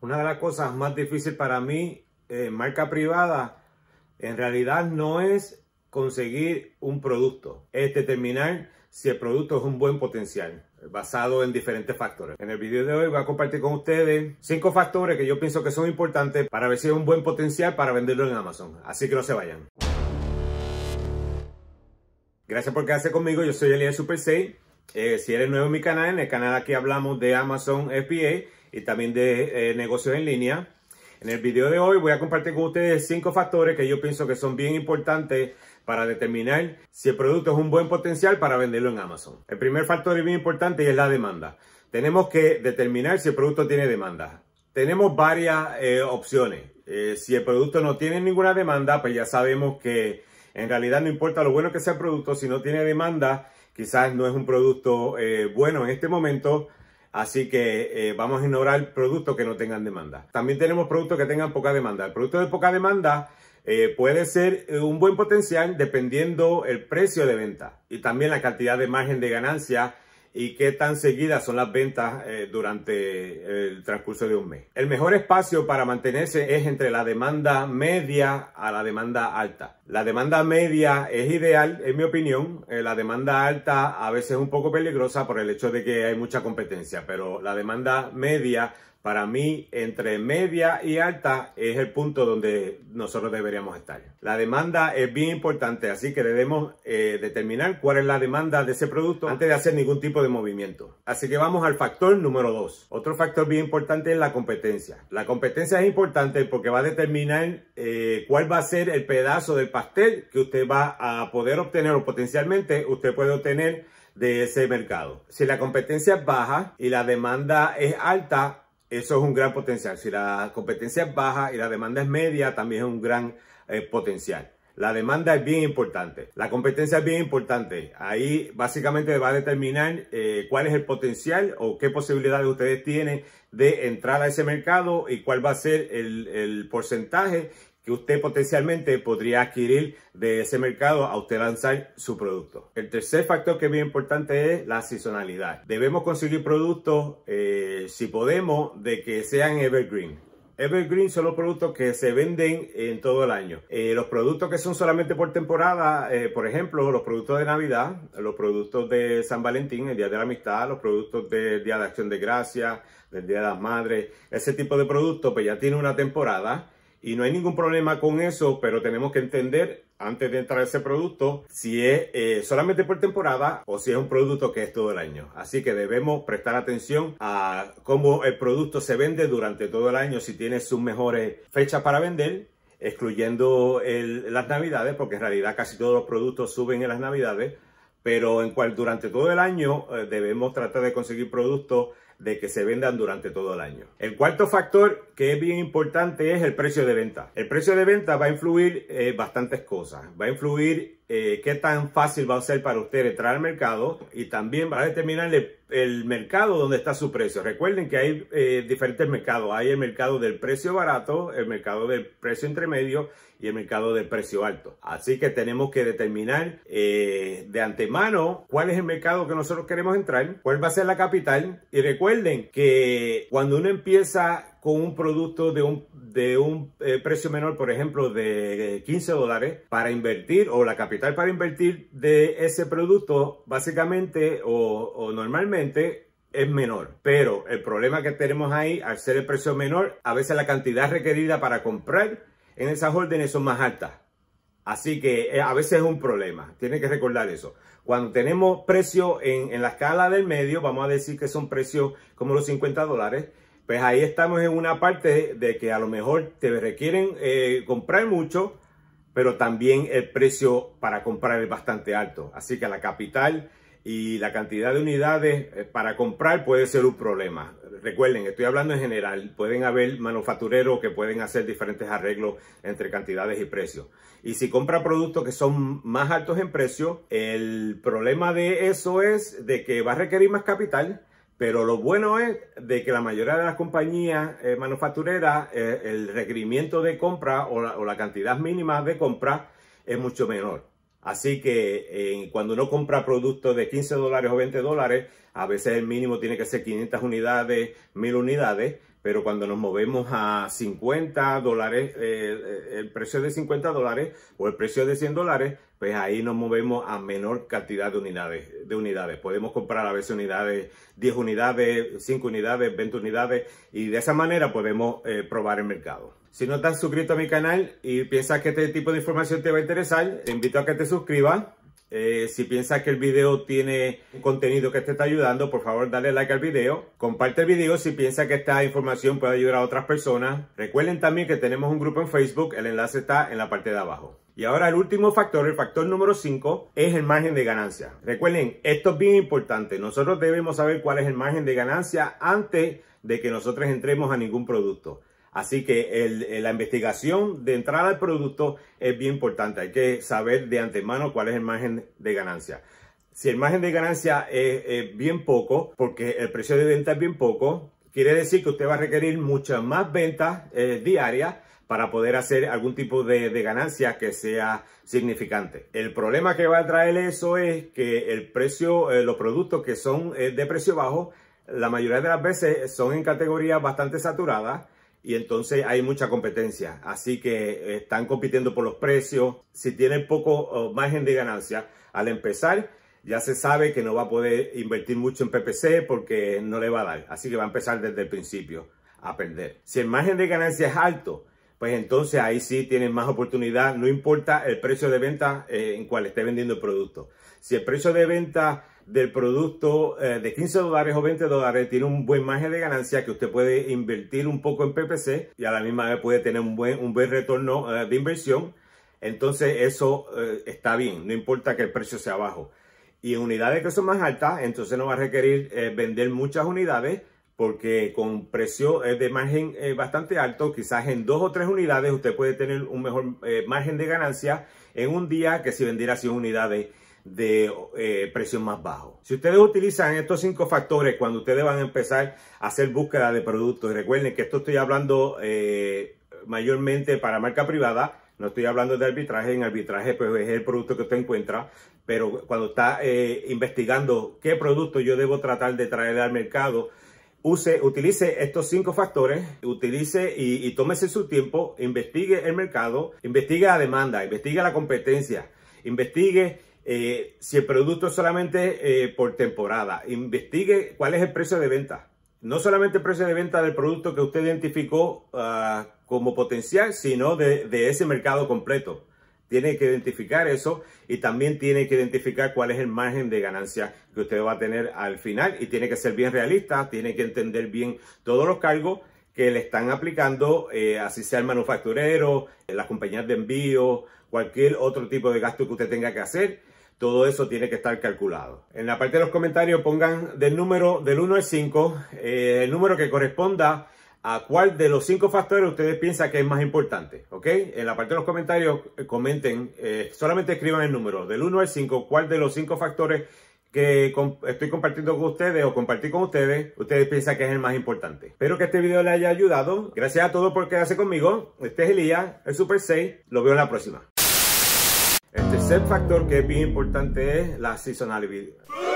Una de las cosas más difíciles para mí en eh, marca privada en realidad no es conseguir un producto, es determinar si el producto es un buen potencial basado en diferentes factores. En el video de hoy voy a compartir con ustedes cinco factores que yo pienso que son importantes para ver si es un buen potencial para venderlo en Amazon. Así que no se vayan. Gracias por quedarse conmigo. Yo soy Elías Super 6. Eh, si eres nuevo en mi canal, en el canal aquí hablamos de Amazon FBA y también de eh, negocios en línea. En el video de hoy voy a compartir con ustedes cinco factores que yo pienso que son bien importantes para determinar si el producto es un buen potencial para venderlo en Amazon. El primer factor es bien importante y es la demanda. Tenemos que determinar si el producto tiene demanda. Tenemos varias eh, opciones. Eh, si el producto no tiene ninguna demanda, pues ya sabemos que en realidad no importa lo bueno que sea el producto, si no tiene demanda, quizás no es un producto bueno en este momento Así que eh, vamos a ignorar productos que no tengan demanda. También tenemos productos que tengan poca demanda. El producto de poca demanda eh, puede ser eh, un buen potencial dependiendo el precio de venta y también la cantidad de margen de ganancia y qué tan seguidas son las ventas eh, durante eh, el transcurso de un mes. El mejor espacio para mantenerse es entre la demanda media a la demanda alta. La demanda media es ideal, en mi opinión. Eh, la demanda alta a veces es un poco peligrosa por el hecho de que hay mucha competencia, pero la demanda media para mí, entre media y alta es el punto donde nosotros deberíamos estar. La demanda es bien importante, así que debemos eh, determinar cuál es la demanda de ese producto antes de hacer ningún tipo de movimiento. Así que vamos al factor número 2. Otro factor bien importante es la competencia. La competencia es importante porque va a determinar eh, cuál va a ser el pedazo del pastel que usted va a poder obtener o potencialmente usted puede obtener de ese mercado. Si la competencia es baja y la demanda es alta, eso es un gran potencial. Si la competencia es baja y la demanda es media, también es un gran eh, potencial. La demanda es bien importante. La competencia es bien importante. Ahí básicamente va a determinar eh, cuál es el potencial o qué posibilidades ustedes tienen de entrar a ese mercado y cuál va a ser el porcentaje que usted potencialmente podría adquirir de ese mercado a usted lanzar su producto. El tercer factor que es bien importante es la seasonalidad. Debemos conseguir productos, eh, si podemos, de que sean evergreen. Evergreen son los productos que se venden en todo el año. Eh, los productos que son solamente por temporada, eh, por ejemplo, los productos de Navidad, los productos de San Valentín, el Día de la Amistad, los productos del Día de Acción de Gracias, del Día de las Madres, ese tipo de productos, pues ya tiene una temporada y no hay ningún problema con eso, pero tenemos que entender antes de entrar ese producto si es eh, solamente por temporada o si es un producto que es todo el año. Así que debemos prestar atención a cómo el producto se vende durante todo el año, si tiene sus mejores fechas para vender excluyendo las navidades, porque en realidad casi todos los productos suben en las navidades, pero en cual durante todo el año eh, debemos tratar de conseguir productos de que se vendan durante todo el año. El cuarto factor que es bien importante es el precio de venta. El precio de venta va a influir eh, bastantes cosas. Va a influir eh, qué tan fácil va a ser para usted entrar al mercado y también va a determinar el, mercado donde está su precio. Recuerden que hay eh, diferentes mercados. Hay el mercado del precio barato, el mercado del precio intermedio y el mercado del precio alto. Así que tenemos que determinar eh, de antemano cuál es el mercado que nosotros queremos entrar, cuál va a ser la capital. Y recuerden que cuando uno empieza con un producto de un, de un eh, precio menor, por ejemplo, de 15 eh, dólares, para invertir o la capital para invertir de ese producto, básicamente o, normalmente es menor. Pero el problema que tenemos ahí, al ser el precio menor, a veces la cantidad requerida para comprar en esas órdenes son más altas. Así que eh, a veces es un problema, tiene que recordar eso. Cuando tenemos precios en, en, la escala del medio, vamos a decir que son precios como los 50 dólares, pues ahí estamos en una parte de que a lo mejor te requieren eh, comprar mucho, pero también el precio para comprar es bastante alto. Así que la capital y la cantidad de unidades eh, para comprar puede ser un problema. Recuerden, estoy hablando en general, pueden haber manufactureros que pueden hacer diferentes arreglos entre cantidades y precios. Y si compra productos que son más altos en precio, el problema de eso es de que va a requerir más capital, pero lo bueno es de que la mayoría de las compañías eh, manufactureras, eh, el requerimiento de compra o la, cantidad mínima de compra es mucho menor. Así que eh, cuando uno compra productos de 15 dólares o 20 dólares, a veces el mínimo tiene que ser 500 unidades, 1000 unidades pero cuando nos movemos a 50 dólares, eh, eh, el precio de 50 dólares o el precio de 100 dólares, pues ahí nos movemos a menor cantidad de unidades. Podemos comprar a veces unidades, 10 unidades, 5 unidades, 20 unidades y de esa manera podemos eh, probar el mercado. Si no estás suscrito a mi canal y piensas que este tipo de información te va a interesar, te invito a que te suscribas eh, si piensas que el video tiene un contenido que te está ayudando, por favor dale like al video. Comparte el video si piensas que esta información puede ayudar a otras personas. Recuerden también que tenemos un grupo en Facebook, el enlace está en la parte de abajo. Y ahora el último factor, el factor número 5, es el margen de ganancia. Recuerden, esto es bien importante. Nosotros debemos saber cuál es el margen de ganancia antes de que nosotros entremos a ningún producto. Así que eh, la investigación de entrada al producto es bien importante. Hay que saber de antemano cuál es el margen de ganancia. Si el margen de ganancia es, bien poco, porque el precio de venta es bien poco, quiere decir que usted va a requerir muchas más ventas eh, diarias para poder hacer algún tipo de, ganancia que sea significante. El problema que va a traer eso es que el precio, eh, los productos que son de precio bajo, la mayoría de las veces son en categorías bastante saturadas y entonces hay mucha competencia. Así que están compitiendo por los precios. Si tienen poco eh, margen de ganancia al empezar, ya se sabe que no va a poder invertir mucho en PPC porque no le va a dar. Así que va a empezar desde el principio a perder. Si el margen de ganancia es alto, pues entonces ahí sí tienen más oportunidad. No importa el precio de venta eh, en cual esté vendiendo el producto. Si el precio de venta del producto eh, de 15 dólares o 20 dólares tiene un buen margen de ganancia que usted puede invertir un poco en PPC y a la misma vez puede tener un buen, buen retorno eh, de inversión. Entonces eso eh, está bien, no importa que el precio sea bajo. Y en unidades que son más altas, entonces no va a requerir vender muchas unidades porque con precio de margen bastante alto, quizás en dos o tres unidades usted puede tener un mejor margen de ganancia en un día que si vendiera 100 unidades de eh, presión más bajo. Si ustedes utilizan estos cinco factores cuando ustedes van a empezar a hacer búsqueda de productos, recuerden que esto estoy hablando eh, mayormente para marca privada, no estoy hablando de arbitraje, en arbitraje pues es el producto que usted encuentra, pero cuando está eh, investigando qué producto yo debo tratar de traer al mercado, use, utilice estos cinco factores, utilice y, y tómese su tiempo, investigue el mercado, investigue la demanda, investigue la competencia, investigue eh, si el producto es solamente eh, por temporada, investigue cuál es el precio de venta. No solamente el precio de venta del producto que usted identificó ah, como potencial, sino de, ese mercado completo. Tiene que identificar eso y también tiene que identificar cuál es el margen de ganancia que usted va a tener al final y tiene que ser bien realista, tiene que entender bien todos los cargos que le están aplicando, eh, así sea el manufacturero, las compañías de envío, cualquier otro tipo de gasto que usted tenga que hacer todo eso tiene que estar calculado. En la parte de los comentarios pongan del número del 1 al 5, eh, el número que corresponda a cuál de los cinco factores ustedes piensan que es más importante, ¿ok? En la parte de los comentarios eh, comenten, eh, solamente escriban el número del 1 al 5, cuál de los cinco factores que estoy compartiendo con ustedes o compartir con ustedes, ustedes piensan que es el más importante. Espero que este video les haya ayudado. Gracias a todos por quedarse conmigo. Este es Elías, el Super 6. Lo veo en la próxima. El tercer factor que es bien importante es la seasonalidad.